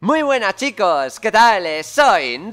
Muy buenas chicos, ¿qué tal? Eh, soy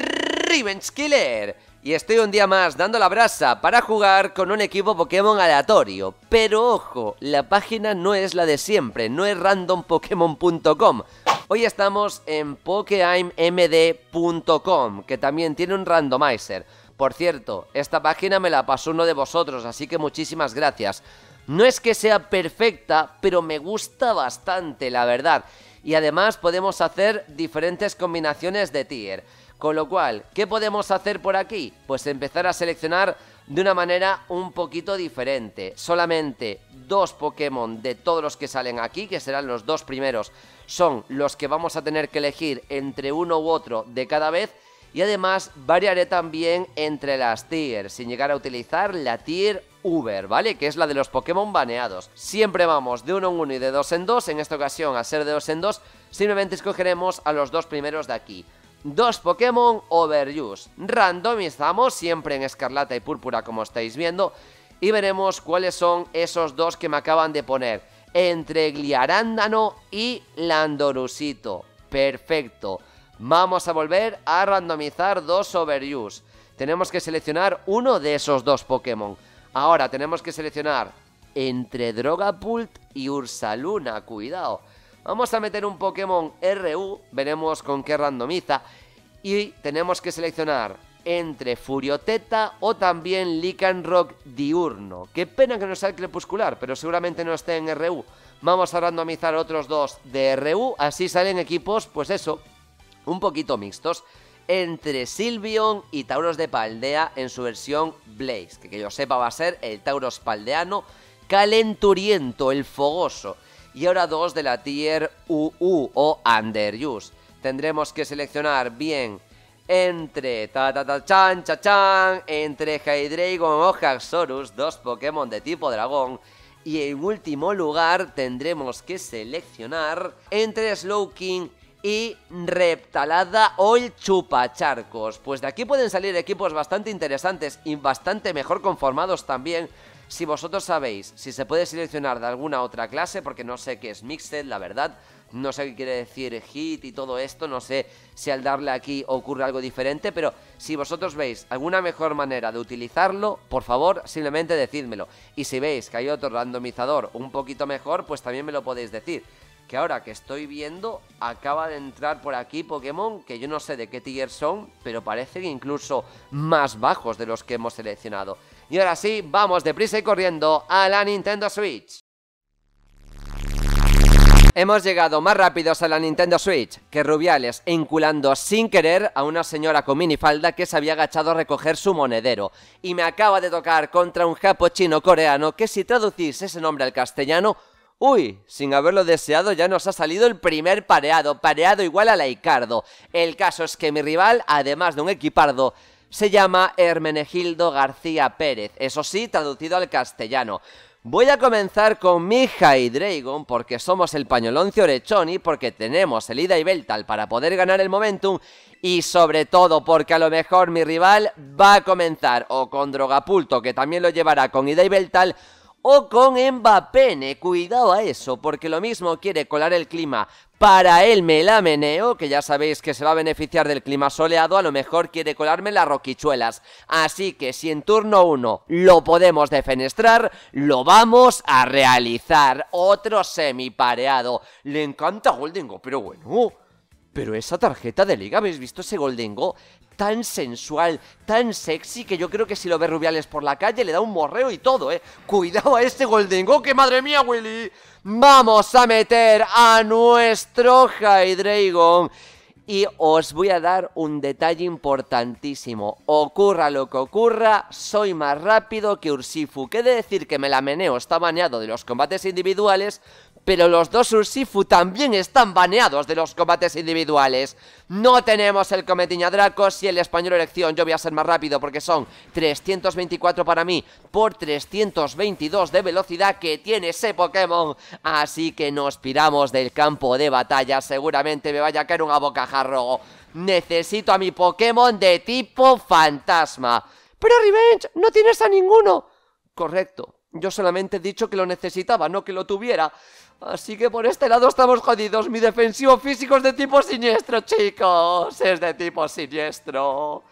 killer y estoy un día más dando la brasa para jugar con un equipo Pokémon aleatorio. Pero ojo, la página no es la de siempre, no es randompokémon.com. Hoy estamos en pokeaimmd.com, que también tiene un randomizer. Por cierto, esta página me la pasó uno de vosotros, así que muchísimas gracias. No es que sea perfecta, pero me gusta bastante, la verdad y además podemos hacer diferentes combinaciones de tier. Con lo cual, ¿qué podemos hacer por aquí? Pues empezar a seleccionar de una manera un poquito diferente. Solamente dos Pokémon de todos los que salen aquí, que serán los dos primeros, son los que vamos a tener que elegir entre uno u otro de cada vez y además variaré también entre las tiers, sin llegar a utilizar la tier Uber, ¿vale? Que es la de los Pokémon baneados. Siempre vamos de uno en uno y de dos en dos, en esta ocasión a ser de dos en dos, simplemente escogeremos a los dos primeros de aquí. Dos Pokémon Overuse. Randomizamos siempre en Escarlata y Púrpura como estáis viendo y veremos cuáles son esos dos que me acaban de poner. Entre Gliarándano y Landorusito. Perfecto. Vamos a volver a randomizar dos overuse. Tenemos que seleccionar uno de esos dos Pokémon. Ahora tenemos que seleccionar entre Drogapult y Ursaluna. Cuidado. Vamos a meter un Pokémon RU. Veremos con qué randomiza. Y tenemos que seleccionar entre Furioteta o también Lycanroc Diurno. Qué pena que no sea el Crepuscular, pero seguramente no esté en RU. Vamos a randomizar otros dos de RU, así salen equipos, pues eso, un poquito mixtos entre Silvion y Tauros de Paldea en su versión Blaze, que que yo sepa va a ser el Tauros Paldeano calenturiento, el fogoso, y ahora dos de la tier UU o Underuse. Tendremos que seleccionar bien entre ta ta ta chan cha chan, entre Hydreigon o Haxorus, dos Pokémon de tipo dragón, y en último lugar tendremos que seleccionar entre Slowking y Reptalada o Chupa Charcos Pues de aquí pueden salir equipos bastante interesantes y bastante mejor conformados también. Si vosotros sabéis si se puede seleccionar de alguna otra clase, porque no sé qué es Mixed, la verdad, no sé qué quiere decir hit y todo esto, no sé si al darle aquí ocurre algo diferente, pero si vosotros veis alguna mejor manera de utilizarlo, por favor, simplemente decídmelo. Y si veis que hay otro randomizador un poquito mejor, pues también me lo podéis decir que ahora que estoy viendo, acaba de entrar por aquí Pokémon, que yo no sé de qué tier son, pero parecen incluso más bajos de los que hemos seleccionado. Y ahora sí, vamos deprisa y corriendo a la Nintendo Switch. Hemos llegado más rápidos a la Nintendo Switch que Rubiales, inculando sin querer a una señora con minifalda que se había agachado a recoger su monedero. Y me acaba de tocar contra un japo chino coreano que si traducís ese nombre al castellano Uy, sin haberlo deseado ya nos ha salido el primer pareado, pareado igual a Laicardo. El caso es que mi rival, además de un equipardo, se llama Hermenegildo García Pérez, eso sí, traducido al castellano. Voy a comenzar con Mija y Dragon porque somos el pañolón y porque tenemos el ida y Beltal para poder ganar el momentum y sobre todo porque a lo mejor mi rival va a comenzar o con Drogapulto que también lo llevará con ida y Beltal o con Mbappé. Cuidado a eso, porque lo mismo quiere colar el clima para el melameneo, que ya sabéis que se va a beneficiar del clima soleado, a lo mejor quiere colarme las roquichuelas. Así que si en turno 1 lo podemos defenestrar, lo vamos a realizar. Otro semipareado. Le encanta Goldingo, pero bueno. Pero esa tarjeta de liga, ¿habéis visto ese Golden Tan sensual, tan sexy, que yo creo que si lo ve Rubiales por la calle le da un morreo y todo, ¿eh? Cuidado a este Golden Go, que madre mía, Willy. Vamos a meter a nuestro Hydreigon. Y os voy a dar un detalle importantísimo. Ocurra lo que ocurra, soy más rápido que Ursifu. ¿Qué decir que me la meneo está baneado de los combates individuales, pero los dos Urshifu también están baneados de los combates individuales. No tenemos el Cometiña Dracos y el Español Elección, yo voy a ser más rápido porque son 324 para mí por 322 de velocidad que tiene ese Pokémon, así que nos piramos del campo de batalla, seguramente me vaya a caer un abocajarro. Necesito a mi Pokémon de tipo fantasma. Pero Revenge, no tienes a ninguno. Correcto, yo solamente he dicho que lo necesitaba, no que lo tuviera. Así que por este lado estamos jodidos. Mi defensivo físico es de tipo siniestro, chicos. Es de tipo siniestro.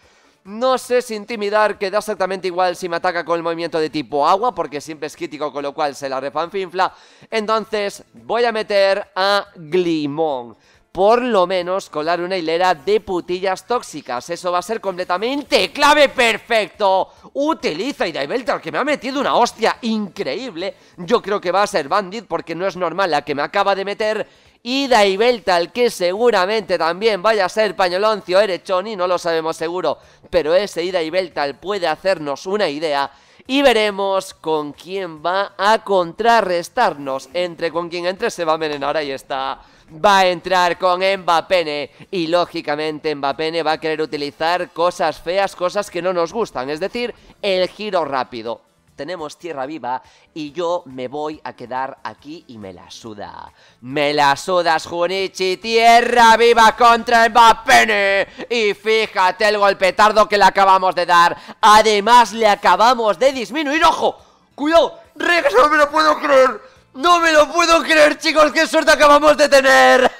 No sé si intimidar, Queda exactamente igual si me ataca con el movimiento de tipo agua, porque siempre es crítico, con lo cual se la refanfinfla. Entonces voy a meter a Glimón por lo menos colar una hilera de putillas tóxicas. Eso va a ser completamente clave perfecto. Utiliza y Beltal, que me ha metido una hostia increíble. Yo creo que va a ser Bandit, porque no es normal la que me acaba de meter. Ida Y Beltal, que seguramente también vaya a ser Pañoloncio y no lo sabemos seguro. Pero ese Ida y Beltal puede hacernos una idea y veremos con quién va a contrarrestarnos. Entre con quien entre se va a envenenar, ahí está. Va a entrar con Mbappene y lógicamente Mbappene va a querer utilizar cosas feas, cosas que no nos gustan, es decir, el giro rápido tenemos tierra viva y yo me voy a quedar aquí y me la suda. Me la sudas, Junichi, tierra viva contra el Mbappene Y fíjate el golpetardo que le acabamos de dar. Además, le acabamos de disminuir. ¡Ojo! ¡Cuidado! ¡Rex, no me lo puedo creer! ¡No me lo puedo creer, chicos! ¡Qué suerte acabamos de tener!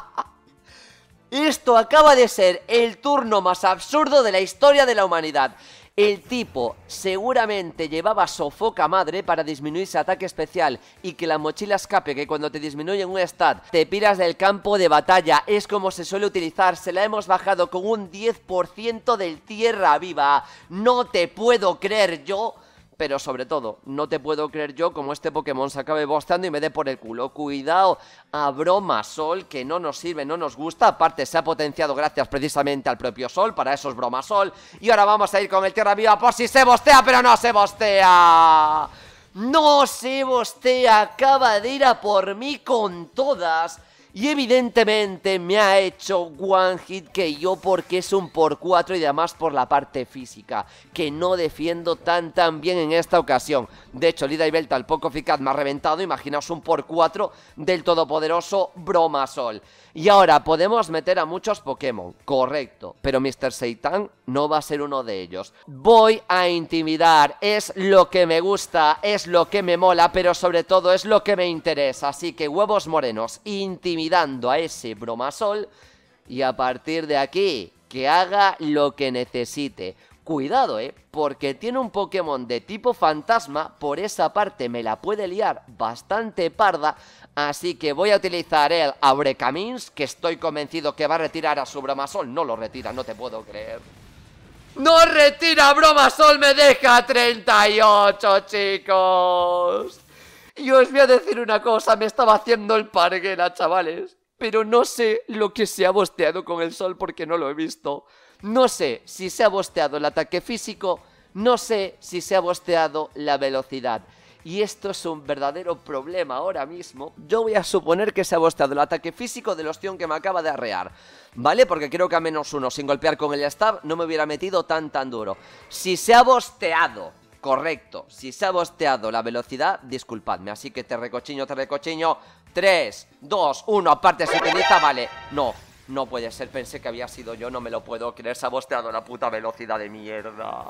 Esto acaba de ser el turno más absurdo de la historia de la humanidad. El tipo seguramente llevaba sofoca madre para disminuir ese ataque especial y que la mochila escape, que cuando te disminuyen un stat te piras del campo de batalla. Es como se suele utilizar, se la hemos bajado con un 10% del tierra viva. No te puedo creer yo pero sobre todo, no te puedo creer yo como este Pokémon se acabe bosteando y me dé por el culo. Cuidado a broma Sol, que no nos sirve, no nos gusta. Aparte, se ha potenciado gracias precisamente al propio Sol para esos bromasol. Y ahora vamos a ir con el Tierra Viva por si se bostea, pero no se bostea. No se bostea, acaba de ir por mí con todas. Y evidentemente me ha hecho one hit que yo porque es un por 4 y además por la parte física, que no defiendo tan tan bien en esta ocasión. De hecho, Lida y Belta, el poco eficaz, me ha reventado, imaginaos un por 4 del todopoderoso Bromasol. Y ahora podemos meter a muchos Pokémon, correcto, pero Mr. Seitan no va a ser uno de ellos. Voy a intimidar, es lo que me gusta, es lo que me mola, pero sobre todo es lo que me interesa. Así que huevos morenos, intimidando a ese bromasol y a partir de aquí, que haga lo que necesite. Cuidado, ¿eh? Porque tiene un Pokémon de tipo fantasma, por esa parte me la puede liar bastante parda, Así que voy a utilizar el Abrecamins, que estoy convencido que va a retirar a su Bromasol. No lo retira, no te puedo creer. ¡No retira Bromasol! ¡Me deja 38, chicos! Y os voy a decir una cosa, me estaba haciendo el parguela, chavales. Pero no sé lo que se ha bosteado con el sol porque no lo he visto. No sé si se ha bosteado el ataque físico, no sé si se ha bosteado la velocidad y esto es un verdadero problema ahora mismo, yo voy a suponer que se ha bosteado el ataque físico del ostión que me acaba de arrear, ¿vale? Porque creo que a menos uno, sin golpear con el stab, no me hubiera metido tan tan duro. Si se ha bosteado, correcto, si se ha bosteado la velocidad, disculpadme, así que te recochiño, te recochiño, 3, 2, 1, aparte se utiliza, vale, no, no puede ser, pensé que había sido yo, no me lo puedo creer, se ha bosteado la puta velocidad de mierda.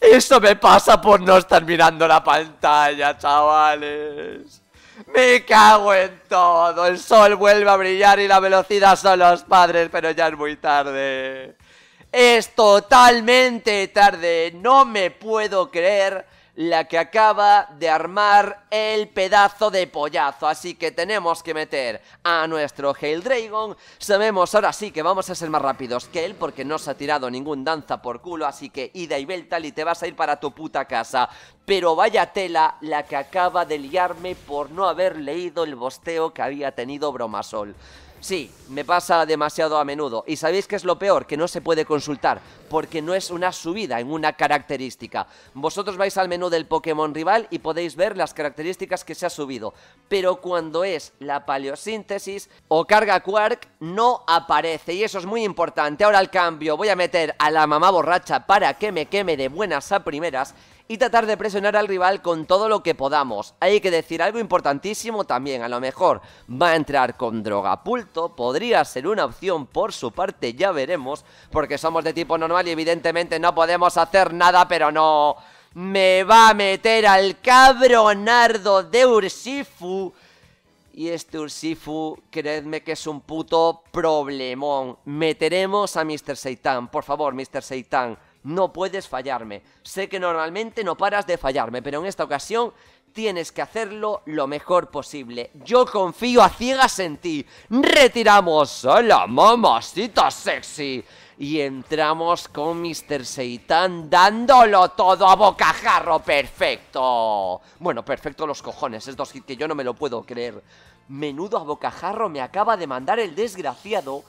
Eso me pasa por no estar mirando la pantalla, chavales. Me cago en todo, el sol vuelve a brillar y la velocidad son los padres, pero ya es muy tarde. Es totalmente tarde, no me puedo creer la que acaba de armar el pedazo de pollazo. Así que tenemos que meter a nuestro Hail Dragon. Sabemos ahora sí que vamos a ser más rápidos que él porque no se ha tirado ningún danza por culo. Así que ida y vuelta y te vas a ir para tu puta casa. Pero vaya tela la que acaba de liarme por no haber leído el bosteo que había tenido Bromasol. Sí, me pasa demasiado a menudo. Y sabéis que es lo peor, que no se puede consultar, porque no es una subida en una característica. Vosotros vais al menú del Pokémon rival y podéis ver las características que se ha subido. Pero cuando es la paleosíntesis o carga quark, no aparece. Y eso es muy importante. Ahora al cambio voy a meter a la mamá borracha para que me queme de buenas a primeras y tratar de presionar al rival con todo lo que podamos. Hay que decir algo importantísimo también, a lo mejor va a entrar con Drogapulto, podría ser una opción por su parte, ya veremos, porque somos de tipo normal y evidentemente no podemos hacer nada, pero no... Me va a meter al cabronardo de Ursifu. Y este Ursifu, creedme que es un puto problemón. Meteremos a Mr. Seitan. Por favor, Mr. Seitan. No puedes fallarme. Sé que normalmente no paras de fallarme, pero en esta ocasión tienes que hacerlo lo mejor posible. Yo confío a ciegas en ti. Retiramos a la mamacita sexy. Y entramos con Mr. Seitan dándolo todo a bocajarro perfecto. Bueno, perfecto los cojones, es dos que yo no me lo puedo creer. Menudo a bocajarro me acaba de mandar el desgraciado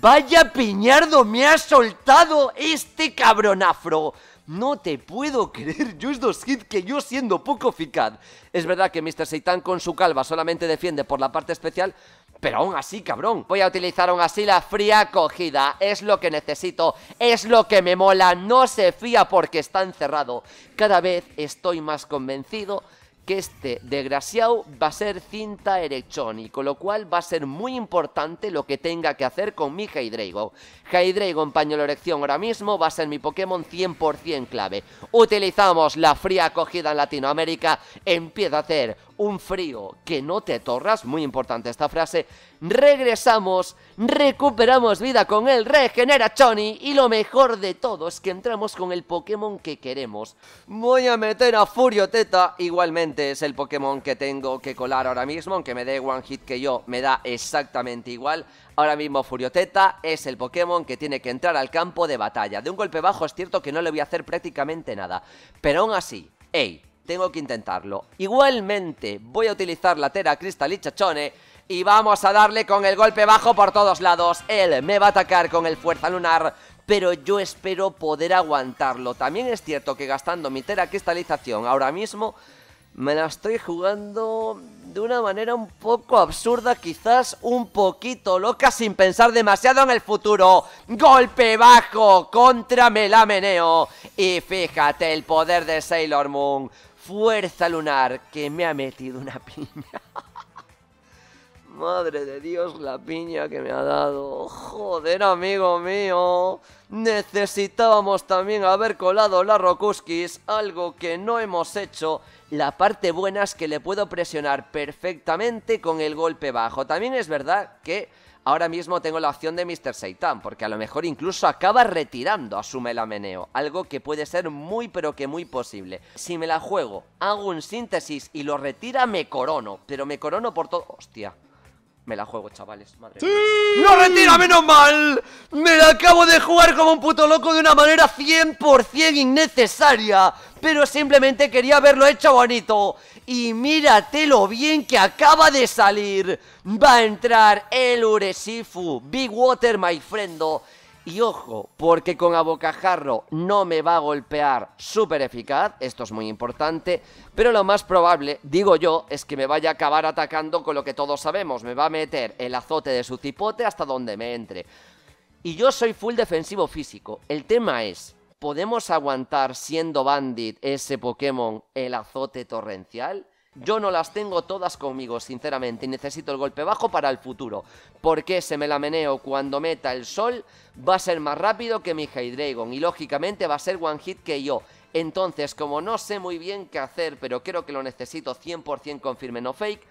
Vaya piñardo me ha soltado este cabronafro. No te puedo creer, Just dos hit que yo siendo poco eficaz. Es verdad que Mr. Seitan con su calva solamente defiende por la parte especial, pero aún así, cabrón. Voy a utilizar aún así la fría cogida. Es lo que necesito, es lo que me mola. No se fía porque está encerrado. Cada vez estoy más convencido que este desgraciado va a ser cinta erechón y con lo cual va a ser muy importante lo que tenga que hacer con mi Hydreigo. dragon en pañuelo erección ahora mismo va a ser mi Pokémon 100% clave. Utilizamos la fría acogida en Latinoamérica, empieza a hacer un frío que no te torras, muy importante esta frase, regresamos, recuperamos vida con él. Regenera Chony. y lo mejor de todo es que entramos con el Pokémon que queremos. Voy a meter a Furio Teta, igualmente es el Pokémon que tengo que colar ahora mismo, aunque me dé One Hit que yo, me da exactamente igual. Ahora mismo Furioteta es el Pokémon que tiene que entrar al campo de batalla. De un golpe bajo es cierto que no le voy a hacer prácticamente nada, pero aún así, ¡ey! tengo que intentarlo. Igualmente voy a utilizar la Tera Cristal y Chachone y vamos a darle con el golpe bajo por todos lados. Él me va a atacar con el Fuerza Lunar, pero yo espero poder aguantarlo. También es cierto que gastando mi Tera Cristalización ahora mismo me la estoy jugando de una manera un poco absurda, quizás un poquito loca, sin pensar demasiado en el futuro. Golpe bajo contra Melameneo. Y fíjate el poder de Sailor Moon fuerza lunar que me ha metido una piña. Madre de Dios, la piña que me ha dado. Joder, amigo mío. Necesitábamos también haber colado la Rokuskis, algo que no hemos hecho. La parte buena es que le puedo presionar perfectamente con el golpe bajo. También es verdad que ahora mismo tengo la opción de Mr. Seitan, porque a lo mejor incluso acaba retirando a su melameneo, algo que puede ser muy pero que muy posible. Si me la juego, hago un síntesis y lo retira, me corono, pero me corono por todo... Hostia, me la juego, chavales, madre ¡Sí! menos mal! Me la acabo de jugar como un puto loco de una manera 100% innecesaria Pero simplemente quería haberlo hecho bonito Y mírate lo bien que acaba de salir Va a entrar el Uresifu Big Water, my friendo y ojo, porque con Abocajarro no me va a golpear súper eficaz, esto es muy importante, pero lo más probable, digo yo, es que me vaya a acabar atacando con lo que todos sabemos, me va a meter el azote de su cipote hasta donde me entre. Y yo soy full defensivo físico, el tema es, ¿podemos aguantar siendo Bandit ese Pokémon el azote torrencial? Yo no las tengo todas conmigo, sinceramente, y necesito el golpe bajo para el futuro. Porque se me la meneo cuando meta el sol, va a ser más rápido que mi Hydreigon, y lógicamente va a ser one hit que yo. Entonces, como no sé muy bien qué hacer, pero creo que lo necesito 100% confirme no fake,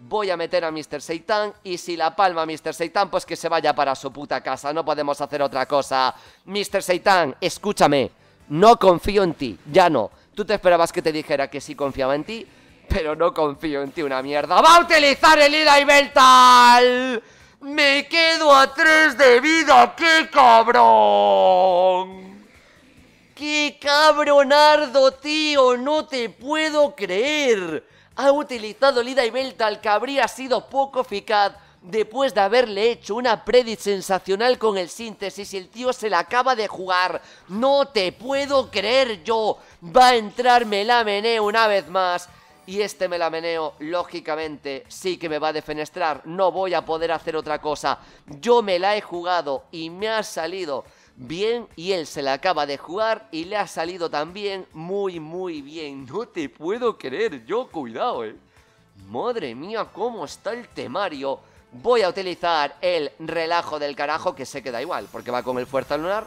voy a meter a Mr. Seitan, y si la palma Mr. Seitan, pues que se vaya para su puta casa, no podemos hacer otra cosa. Mr. Seitan, escúchame, no confío en ti, ya no. Tú te esperabas que te dijera que sí confiaba en ti, pero no confío en ti una mierda. ¡Va a utilizar el ida y Beltal! ¡Me quedo a tres de vida! ¡Qué cabrón! ¡Qué cabronardo, tío! ¡No te puedo creer! Ha utilizado el ida y Beltal que habría sido poco eficaz después de haberle hecho una predit sensacional con el síntesis y el tío se la acaba de jugar. No te puedo creer yo. Va a entrarme la mené una vez más. Y este me la meneo, lógicamente, sí que me va a defenestrar. No voy a poder hacer otra cosa. Yo me la he jugado y me ha salido bien y él se la acaba de jugar y le ha salido también muy, muy bien. No te puedo creer, yo cuidado, eh. Madre mía, cómo está el temario. Voy a utilizar el relajo del carajo que se queda igual, porque va con el fuerza lunar.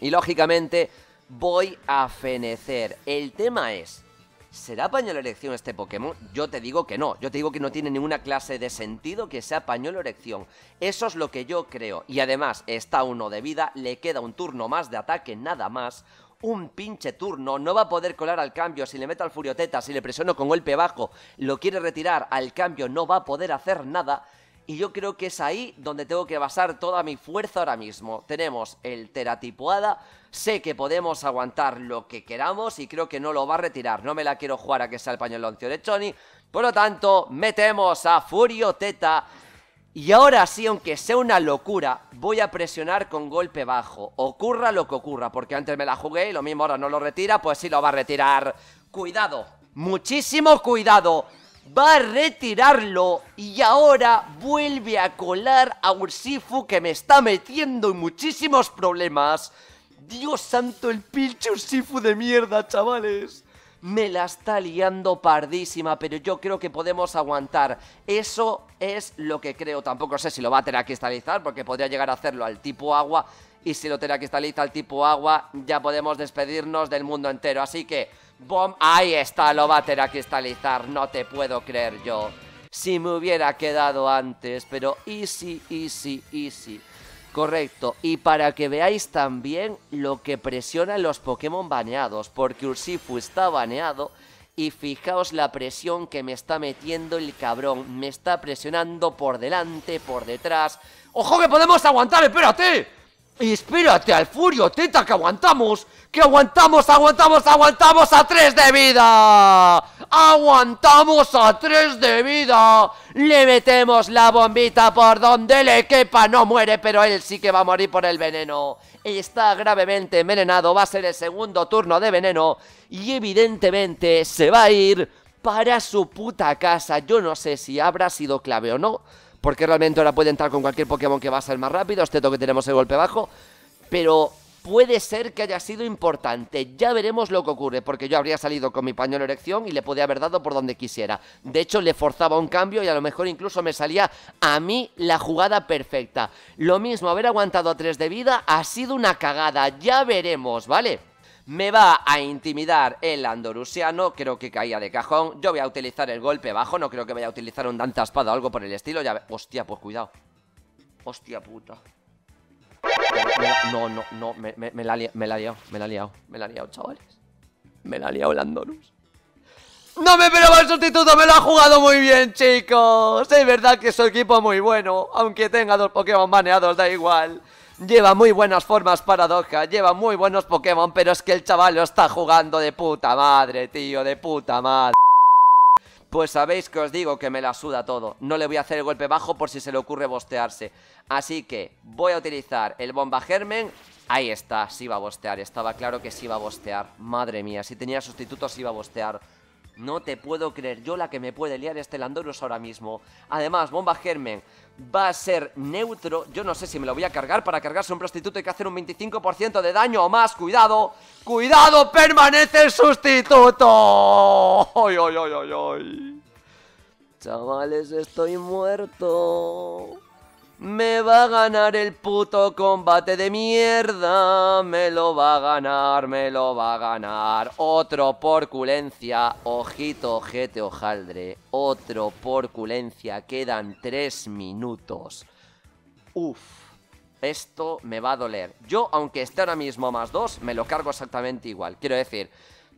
Y lógicamente voy a fenecer. El tema es ¿Será pañuelo erección este Pokémon? Yo te digo que no, yo te digo que no tiene ninguna clase de sentido que sea pañuelo erección. Eso es lo que yo creo. Y además, está uno de vida, le queda un turno más de ataque, nada más un pinche turno, no va a poder colar al cambio, si le meto al furioteta, si le presiono con golpe bajo, lo quiere retirar, al cambio no va a poder hacer nada. Y yo creo que es ahí donde tengo que basar toda mi fuerza ahora mismo. Tenemos el Teratipoada, Sé que podemos aguantar lo que queramos y creo que no lo va a retirar. No me la quiero jugar a que sea el pañoloncio de Choni. Por lo tanto, metemos a Furio Teta. Y ahora sí, aunque sea una locura, voy a presionar con golpe bajo. Ocurra lo que ocurra, porque antes me la jugué y lo mismo ahora no lo retira, pues sí lo va a retirar. Cuidado, muchísimo cuidado. Va a retirarlo y ahora vuelve a colar a Ursifu que me está metiendo en muchísimos problemas. Dios santo, el pinche Sifu de mierda, chavales. Me la está liando pardísima, pero yo creo que podemos aguantar. Eso es lo que creo. Tampoco sé si lo va a tener a cristalizar porque podría llegar a hacerlo al tipo agua. Y si lo tiene que cristalizar al tipo agua, ya podemos despedirnos del mundo entero. Así que, ¡bom! Ahí está, lo va a tener a cristalizar. No te puedo creer yo. Si me hubiera quedado antes, pero easy, easy, easy. Correcto, y para que veáis también lo que presionan los Pokémon baneados, porque Ursifu está baneado y fijaos la presión que me está metiendo el cabrón, me está presionando por delante, por detrás. ¡Ojo que podemos aguantar, espérate! Y espérate al Furio, teta, que aguantamos. Que aguantamos, aguantamos, aguantamos a tres de vida. Aguantamos a tres de vida. Le metemos la bombita por donde le quepa. No muere, pero él sí que va a morir por el veneno. Está gravemente envenenado. Va a ser el segundo turno de veneno. Y evidentemente se va a ir para su puta casa. Yo no sé si habrá sido clave o no porque realmente ahora puede entrar con cualquier Pokémon que va a ser más rápido, Este que tenemos el golpe bajo, pero puede ser que haya sido importante. Ya veremos lo que ocurre, porque yo habría salido con mi pañuelo erección y le podía haber dado por donde quisiera. De hecho, le forzaba un cambio y a lo mejor incluso me salía a mí la jugada perfecta. Lo mismo, haber aguantado a 3 de vida ha sido una cagada. Ya veremos, ¿vale? Me va a intimidar el andorusiano, creo que caía de cajón. Yo voy a utilizar el golpe bajo, no creo que vaya a utilizar un danza espada o algo por el estilo. Ya Hostia, pues cuidado. Hostia puta. No, no, no, me, la, me la ha liado, me la ha liado, me la ha liado, chavales. Me la ha liado el Andorus. No me esperaba el sustituto, me lo ha jugado muy bien, chicos. Es verdad que su equipo muy bueno, aunque tenga dos Pokémon baneados, da igual. Lleva muy buenas formas Paradoja. lleva muy buenos Pokémon, pero es que el chaval lo está jugando de puta madre, tío, de puta madre. Pues sabéis que os digo que me la suda todo. No le voy a hacer el golpe bajo por si se le ocurre bostearse. Así que voy a utilizar el bomba germen. Ahí está, sí va a bostear. Estaba claro que sí iba a bostear. Madre mía, si tenía sustitutos sí iba a bostear. No te puedo creer yo la que me puede liar este Landorus ahora mismo. Además, Bomba Germen va a ser neutro. Yo no sé si me lo voy a cargar. Para cargarse un prostituto hay que hacer un 25% de daño o más. ¡Cuidado! ¡Cuidado! ¡Permanece el sustituto! ¡Ay, ay, ay, ay, ay! Chavales, estoy muerto. Me va a ganar el puto combate de mierda. Me lo va a ganar, me lo va a ganar. Otro porculencia, Ojito, ojete, ojaldre. Otro porculencia. Quedan tres minutos. Uf. Esto me va a doler. Yo, aunque esté ahora mismo más dos, me lo cargo exactamente igual. Quiero decir,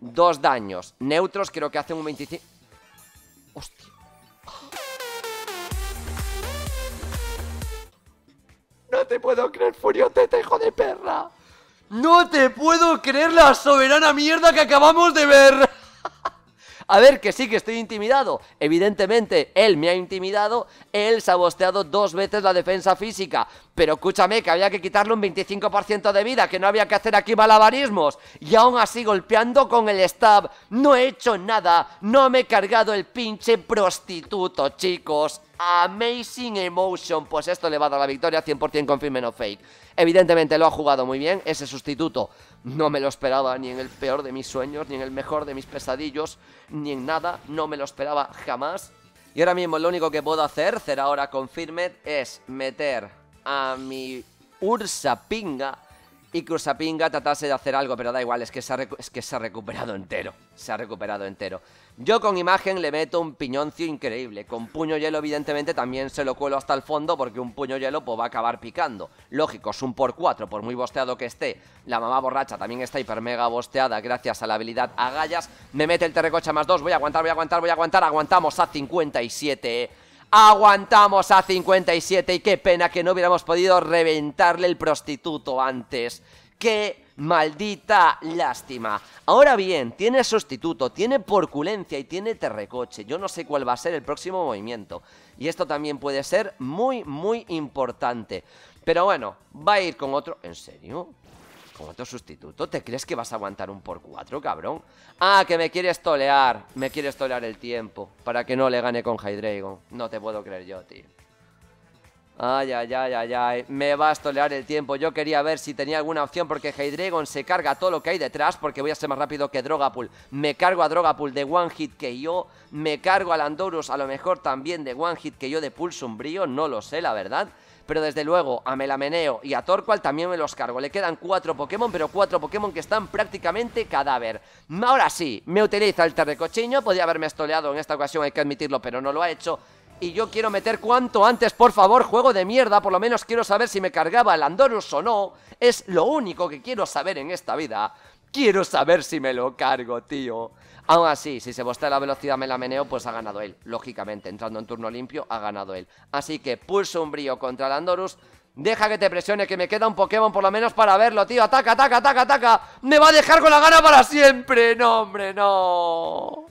dos daños. Neutros creo que hacen un 25... Hostia. No te puedo creer, te hijo de perra. No te puedo creer la soberana mierda que acabamos de ver. A ver, que sí que estoy intimidado. Evidentemente, él me ha intimidado, él se ha bosteado dos veces la defensa física. Pero escúchame, que había que quitarle un 25% de vida, que no había que hacer aquí malabarismos. Y aún así, golpeando con el stab, no he hecho nada, no me he cargado el pinche prostituto, chicos. Amazing Emotion. Pues esto le va a dar la victoria 100% con no fake. Evidentemente lo ha jugado muy bien. Ese sustituto no me lo esperaba ni en el peor de mis sueños, ni en el mejor de mis pesadillos, ni en nada. No me lo esperaba jamás. Y ahora mismo lo único que puedo hacer, hacer ahora con es meter a mi Ursa Pinga y cruzapinga tratase de hacer algo, pero da igual, es que, se ha recuperado entero, se ha recuperado entero. Yo con imagen le meto un piñoncio increíble, con puño hielo evidentemente también se lo cuelo hasta el fondo porque un puño hielo pues, va a acabar picando. Lógico, es un por cuatro, por muy bosteado que esté, la mamá borracha también está hiper mega bosteada gracias a la habilidad agallas, me mete el terrecocha más dos, voy a aguantar, voy a aguantar, voy a aguantar, aguantamos a 57 aguantamos a 57 y qué pena que no hubiéramos podido reventarle el prostituto antes. ¡Qué maldita lástima! Ahora bien, tiene sustituto, tiene porculencia y tiene terrecoche. Yo no sé cuál va a ser el próximo movimiento. Y esto también puede ser muy, muy importante. Pero bueno, va a ir con otro... ¿En serio? Otro sustituto? ¿Te crees que vas a aguantar un por cuatro, cabrón? Ah, que me quieres tolear. Me quieres tolear el tiempo. Para que no le gane con Hydreigon. No te puedo creer yo, tío. Ay, ay, ay, ay, ay. Me vas a tolear el tiempo. Yo quería ver si tenía alguna opción porque Hydreigon se carga todo lo que hay detrás porque voy a ser más rápido que Drogapool. Me cargo a Drogapool de One Hit que yo. Me cargo a Landorus a lo mejor también de One Hit que yo de Pulse umbrío, No lo sé, la verdad. Pero desde luego a Melameneo y a Torqual también me los cargo. Le quedan cuatro Pokémon, pero cuatro Pokémon que están prácticamente cadáver. Ahora sí, me utiliza el Terrecochiño. Podía haberme estoleado en esta ocasión, hay que admitirlo, pero no lo ha hecho. Y yo quiero meter cuanto antes, por favor, juego de mierda. Por lo menos quiero saber si me cargaba el Andorus o no. Es lo único que quiero saber en esta vida. Quiero saber si me lo cargo, tío. Aún así, si se bostea la velocidad me la meneo, pues ha ganado él. Lógicamente, entrando en turno limpio, ha ganado él. Así que pulso un brío contra el Andorus. Deja que te presione, que me queda un Pokémon por lo menos para verlo, tío. Ataca, ataca, ataca, ataca. Me va a dejar con la gana para siempre. No, hombre, no.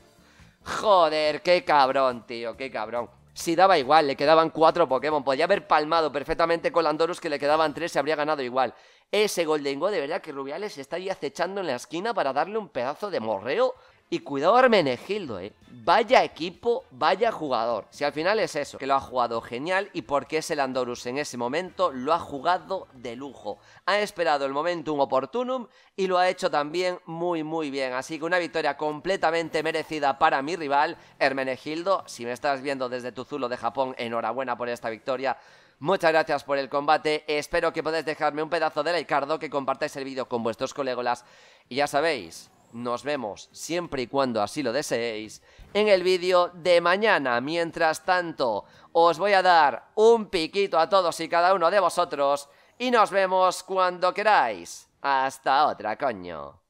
Joder, qué cabrón, tío, qué cabrón. Si daba igual, le quedaban cuatro Pokémon. Podía haber palmado perfectamente con Andorus, que le quedaban tres se habría ganado igual. Ese Golden de verdad que Rubiales está ahí acechando en la esquina para darle un pedazo de morreo y cuidado Hermenegildo, ¿eh? Vaya equipo, vaya jugador. Si al final es eso, que lo ha jugado genial y porque es el Andorus en ese momento, lo ha jugado de lujo. Ha esperado el momentum oportunum y lo ha hecho también muy muy bien. Así que una victoria completamente merecida para mi rival, Hermenegildo. Si me estás viendo desde Tuzulo de Japón, enhorabuena por esta victoria. Muchas gracias por el combate. Espero que podáis dejarme un pedazo de like, que compartáis el vídeo con vuestros colegas. Y ya sabéis, nos vemos, siempre y cuando así lo deseéis, en el vídeo de mañana. Mientras tanto, os voy a dar un piquito a todos y cada uno de vosotros y nos vemos cuando queráis. Hasta otra, coño.